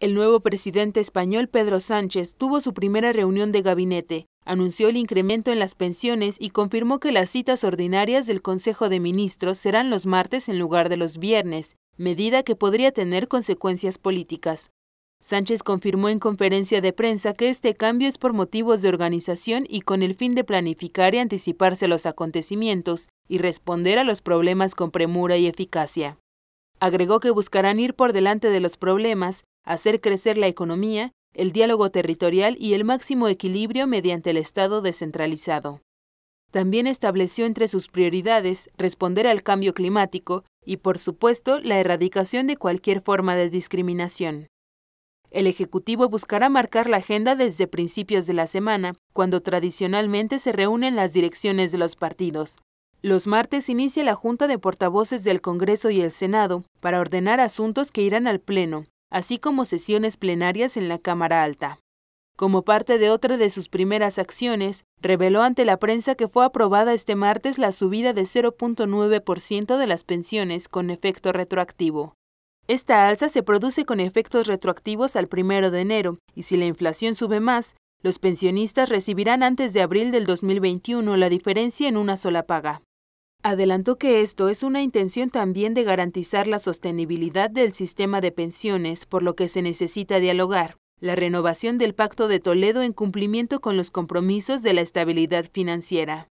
El nuevo presidente español Pedro Sánchez tuvo su primera reunión de gabinete, anunció el incremento en las pensiones y confirmó que las citas ordinarias del Consejo de Ministros serán los martes en lugar de los viernes, medida que podría tener consecuencias políticas. Sánchez confirmó en conferencia de prensa que este cambio es por motivos de organización y con el fin de planificar y anticiparse los acontecimientos y responder a los problemas con premura y eficacia. Agregó que buscarán ir por delante de los problemas hacer crecer la economía, el diálogo territorial y el máximo equilibrio mediante el Estado descentralizado. También estableció entre sus prioridades responder al cambio climático y, por supuesto, la erradicación de cualquier forma de discriminación. El Ejecutivo buscará marcar la agenda desde principios de la semana, cuando tradicionalmente se reúnen las direcciones de los partidos. Los martes inicia la Junta de Portavoces del Congreso y el Senado para ordenar asuntos que irán al Pleno, así como sesiones plenarias en la Cámara Alta. Como parte de otra de sus primeras acciones, reveló ante la prensa que fue aprobada este martes la subida de 0.9% de las pensiones con efecto retroactivo. Esta alza se produce con efectos retroactivos al primero de enero, y si la inflación sube más, los pensionistas recibirán antes de abril del 2021 la diferencia en una sola paga. Adelantó que esto es una intención también de garantizar la sostenibilidad del sistema de pensiones, por lo que se necesita dialogar. La renovación del Pacto de Toledo en cumplimiento con los compromisos de la estabilidad financiera.